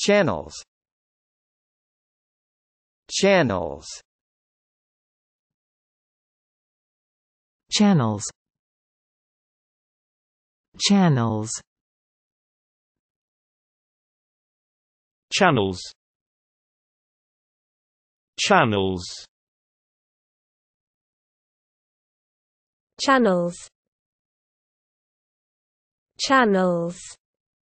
Channels Channels Channels Channels Channels Channels Channels Channels